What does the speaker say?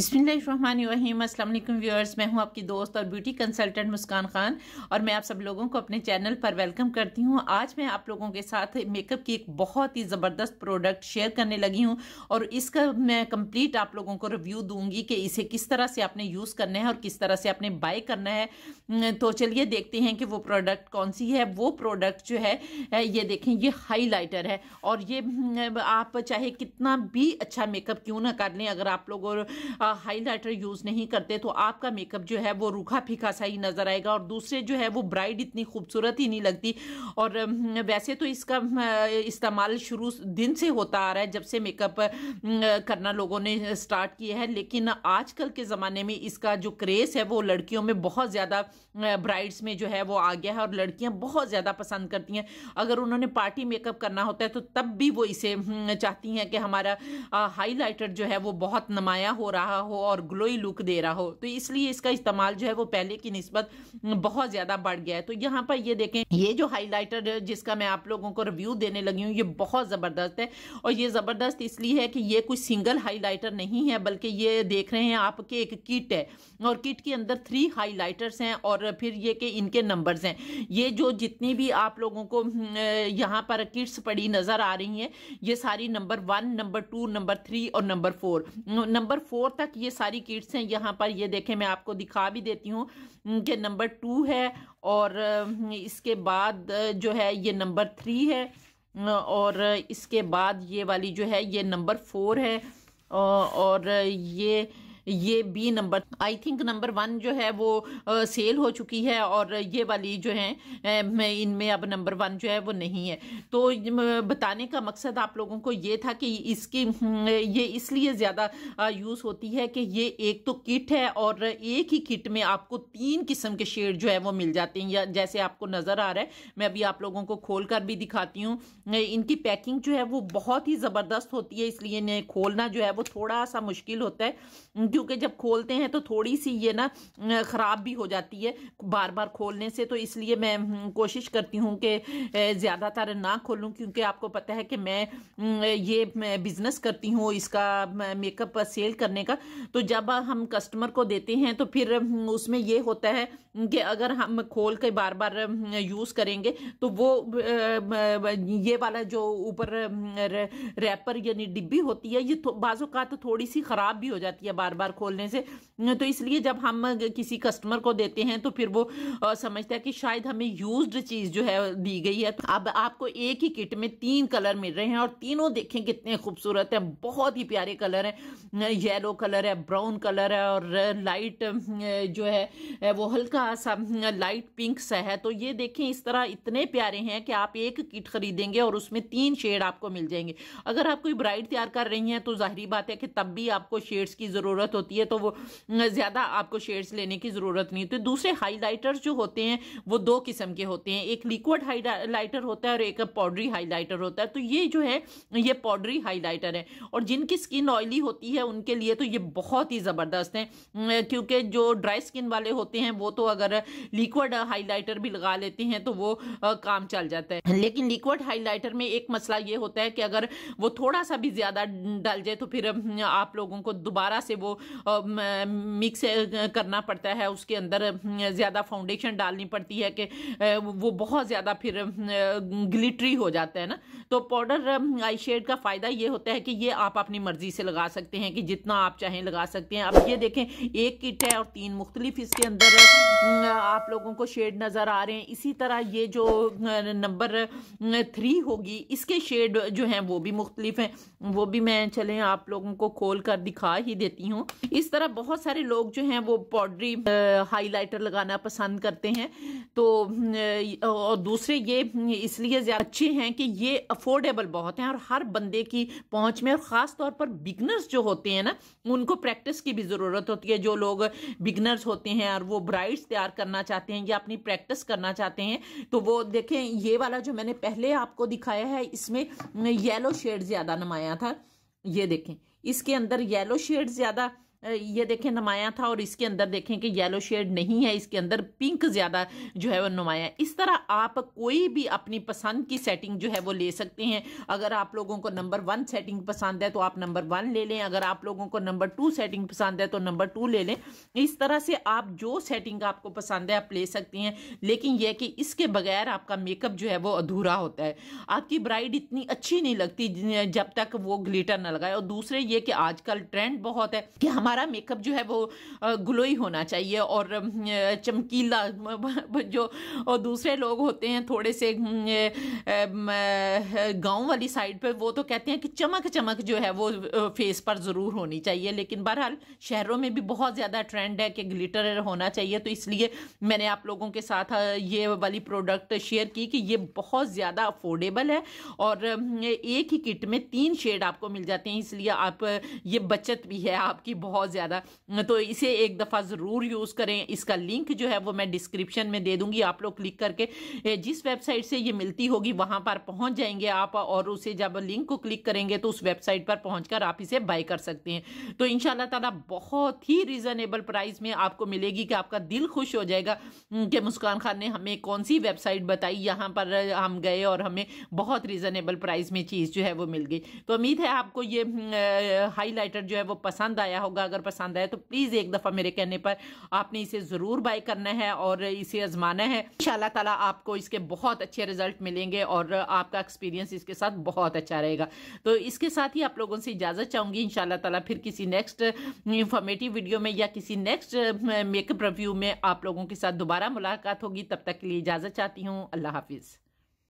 बिस्मिल्लाम अल्लाम व्यूअर्स मैं हूं आपकी दोस्त और ब्यूटी कंसल्टेंट मुस्कान खान और मैं आप सब लोगों को अपने चैनल पर वेलकम करती हूं आज मैं आप लोगों के साथ मेकअप की एक बहुत ही ज़बरदस्त प्रोडक्ट शेयर करने लगी हूं और इसका मैं कंप्लीट आप लोगों को रिव्यू दूंगी कि इसे किस तरह से आपने यूज़ करना है और किस तरह से आपने बाय करना है तो चलिए देखते हैं कि वो प्रोडक्ट कौन सी है वो प्रोडक्ट जो है ये देखें ये हाईलाइटर है और ये आप चाहे कितना भी अच्छा मेकअप क्यों ना कर लें अगर आप लोगों का हाइलाइटर यूज़ नहीं करते तो आपका मेकअप जो है वो रूखा फीका सा ही नज़र आएगा और दूसरे जो है वो ब्राइड इतनी खूबसूरत ही नहीं लगती और वैसे तो इसका इस्तेमाल शुरू दिन से होता आ रहा है जब से मेकअप करना लोगों ने स्टार्ट किया है लेकिन आजकल के ज़माने में इसका जो क्रेज़ है वो लड़कियों में बहुत ज़्यादा ब्राइड्स में जो है वो आ गया है और लड़कियां बहुत ज़्यादा पसंद करती हैं अगर उन्होंने पार्टी मेकअप करना होता है तो तब भी वो इसे चाहती हैं कि हमारा हाईलाइटर जो है वो बहुत नमाया हो रहा रहा हो और ग्लोई लुक दे रहा हो तो इसलिए इसका इस्तेमाल जो है वो पहले की नस्बत हम्म, बहुत ज़्यादा बढ़ गया है तो यहाँ पर ये देखें ये जो हाइलाइटर जिसका मैं आप लोगों को रिव्यू देने लगी हूँ ये बहुत ज़बरदस्त है और ये ज़बरदस्त इसलिए है कि ये कोई सिंगल हाइलाइटर नहीं है बल्कि ये देख रहे हैं आपके एक किट है और किट के अंदर थ्री हाइलाइटर्स हैं और फिर ये कि इनके नंबर्स हैं ये जो जितनी भी आप लोगों को हम्म, यहाँ पर किट्स पड़ी नज़र आ रही हैं ये सारी number one number two number three और नंबर फोर नंबर फोर तक ये सारी किट्स हैं यहाँ पर ये देखें मैं आपको दिखा भी देती हूँ कि नंबर टू है और इसके बाद जो है ये नंबर थ्री है और इसके बाद ये वाली जो है ये नंबर फोर है और ये ये B number I think number one जो है वो सेल हो चुकी है और ये वाली जो है इनमें अब नंबर वन जो है वो नहीं है तो बताने का मकसद आप लोगों को ये था कि इसकी हम्म, ये इसलिए ज़्यादा यूज़ होती है कि ये एक तो किट है और एक ही किट में आपको तीन किस्म के शेड जो है वो मिल जाते हैं या जैसे आपको नज़र आ रहा है मैं अभी आप लोगों को खोल कर भी दिखाती हूँ इनकी पैकिंग जो है वो बहुत ही ज़बरदस्त होती है इसलिए इन्हें खोलना जो है वो थोड़ा सा मुश्किल होता है चूंकि जब खोलते हैं तो थोड़ी सी ये ना ख़राब भी हो जाती है बार बार खोलने से तो इसलिए मैं हम्म, कोशिश करती हूँ कि ज़्यादातर ना खोलूँ क्योंकि आपको पता है कि मैं ये बिज़नेस करती हूँ इसका मेकअप सेल करने का तो जब हम कस्टमर को देते हैं तो फिर हम्म, उसमें ये होता है कि अगर हम खोल के बार बार हम्म, यूज़ करेंगे तो वो ये वाला जो ऊपर रैपर यानी डिब्बी होती है ये तो, तो थोड़ी सी ख़राब भी हो जाती है बार बार बार खोलने से तो इसलिए जब हम किसी कस्टमर को देते हैं तो फिर वो समझता है कि शायद हमें यूज्ड चीज़ जो है दी गई है तो अब आपको एक ही किट में तीन कलर मिल रहे हैं और तीनों देखें कितने खूबसूरत हैं बहुत ही प्यारे कलर हैं येलो कलर है ब्राउन कलर है और लाइट जो है वो हल्का सा लाइट पिंक सा है तो ये देखें इस तरह इतने प्यारे हैं कि आप एक किट खरीदेंगे और उसमें तीन शेड आपको मिल जाएंगे अगर आप कोई ब्राइड तैयार कर रही हैं तो जाहरी बात है कि तब भी आपको शेड्स की ज़रूरत दिक्कत होती है तो वो ज़्यादा आपको शेड्स लेने की ज़रूरत नहीं होती तो दूसरे हाइलाइटर्स जो होते हैं वो दो किस्म के होते हैं एक लिक्विड हाइलाइटर होता है और एक पाउडरी हाईलाइटर होता है तो ये जो है ये पाउडरी हाईलाइटर है और जिनकी स्किन ऑयली होती है उनके लिए तो ये बहुत ही ज़बरदस्त है क्योंकि जो ड्राई स्किन वाले होते हैं वो तो अगर लिक्विड हाईलाइटर भी लगा लेते हैं तो वो काम चल जाता है लेकिन लिक्विड हाईलाइटर में एक मसला ये होता है कि अगर वो थोड़ा सा भी ज़्यादा डल जाए तो फिर आप लोगों को दोबारा से वो मिक्स करना पड़ता है उसके अंदर ज़्यादा फाउंडेशन डालनी पड़ती है कि वो बहुत ज़्यादा फिर ग्लिटरी हो जाता है ना तो पाउडर आई शेड का फ़ायदा ये होता है कि ये आप अपनी मर्ज़ी से लगा सकते हैं कि जितना आप चाहें लगा सकते हैं अब ये देखें एक किट है और तीन मुख्तलिफ इसके अंदर आप लोगों को शेड नज़र आ रहे हैं इसी तरह ये जो नंबर थ्री होगी इसके शेड जो हैं वो भी मुख्तलिफ हैं वो भी मैं चलें आप लोगों को खोल कर दिखा ही देती हूँ इस तरह बहुत सारे लोग जो हैं वो पॉडरी हाइलाइटर लगाना पसंद करते हैं तो और दूसरे ये इसलिए ज़्यादा अच्छे हैं कि ये अफोर्डेबल बहुत हैं और हर बंदे की पहुंच में और ख़ास तौर पर बिगनर्स जो होते हैं ना उनको प्रैक्टिस की भी ज़रूरत होती है जो लोग बिगनर्स होते हैं और वो ब्राइड्स तैयार करना चाहते हैं या अपनी प्रैक्टिस करना चाहते हैं तो वो देखें ये वाला जो मैंने पहले आपको दिखाया है इसमें येलो शेड ज़्यादा नमाया था ये देखें इसके अंदर येलो शेड ज़्यादा ये देखें नुमाया था और इसके अंदर देखें कि येलो शेड नहीं है इसके अंदर पिंक ज़्यादा जो है वो नुमाया इस तरह आप कोई भी अपनी पसंद की सेटिंग जो है वो ले सकते हैं अगर आप लोगों को नंबर वन सेटिंग पसंद है तो आप नंबर वन ले लें अगर आप लोगों को नंबर टू सेटिंग पसंद है तो नंबर टू ले लें इस तरह से आप जो सेटिंग आपको पसंद है आप ले सकते हैं लेकिन यह कि इसके बगैर आपका मेकअप जो है वो अधूरा होता है आपकी ब्राइड इतनी अच्छी नहीं लगती जब तक वो ग्लीटर ना लगाए और दूसरे ये कि आजकल ट्रेंड बहुत है कि हमारे हमारा मेकअप जो है वो ग्लोई होना चाहिए और चमकीला जो और दूसरे लोग होते हैं थोड़े से गांव वाली साइड पे वो तो कहते हैं कि चमक चमक जो है वो फेस पर ज़रूर होनी चाहिए लेकिन बहरहाल शहरों में भी बहुत ज़्यादा ट्रेंड है कि ग्लिटर होना चाहिए तो इसलिए मैंने आप लोगों के साथ ये वाली प्रोडक्ट शेयर की कि ये बहुत ज़्यादा अफोर्डेबल है और एक ही किट में तीन शेड आपको मिल जाते हैं इसलिए आप ये बचत भी है आपकी बहुत बहुत ज़्यादा तो इसे एक दफ़ा ज़रूर यूज़ करें इसका लिंक जो है वो मैं डिस्क्रिप्शन में दे दूंगी आप लोग क्लिक करके जिस वेबसाइट से ये मिलती होगी वहाँ पर पहुँच जाएंगे आप और उसे जब लिंक को क्लिक करेंगे तो उस वेबसाइट पर पहुँच आप इसे बाई कर सकते हैं तो इन ताला बहुत ही रिजनेबल प्राइस में आपको मिलेगी कि आपका दिल खुश हो जाएगा कि मुस्कान खान ने हमें कौन सी वेबसाइट बताई यहाँ पर हम गए और हमें बहुत रिजनेबल प्राइस में चीज़ जो है वो मिल गई तो उम्मीद है आपको ये हाईलाइटर जो है वो पसंद आया होगा अगर पसंद आए तो प्लीज़ एक दफ़ा मेरे कहने पर आपने इसे ज़रूर बाई करना है और इसे आजमाना है इन तला आपको इसके बहुत अच्छे रिजल्ट मिलेंगे और आपका एक्सपीरियंस इसके साथ बहुत अच्छा रहेगा तो इसके साथ ही आप लोगों से इजाज़त चाहूँगी इन तला फिर किसी नेक्स्ट इंफॉर्मेटिव वीडियो में या किसी नेक्स्ट मेकअप रिव्यू में आप लोगों के साथ दोबारा मुलाकात होगी तब तक के लिए इजाज़त चाहती हूँ अल्लाह हाफिज़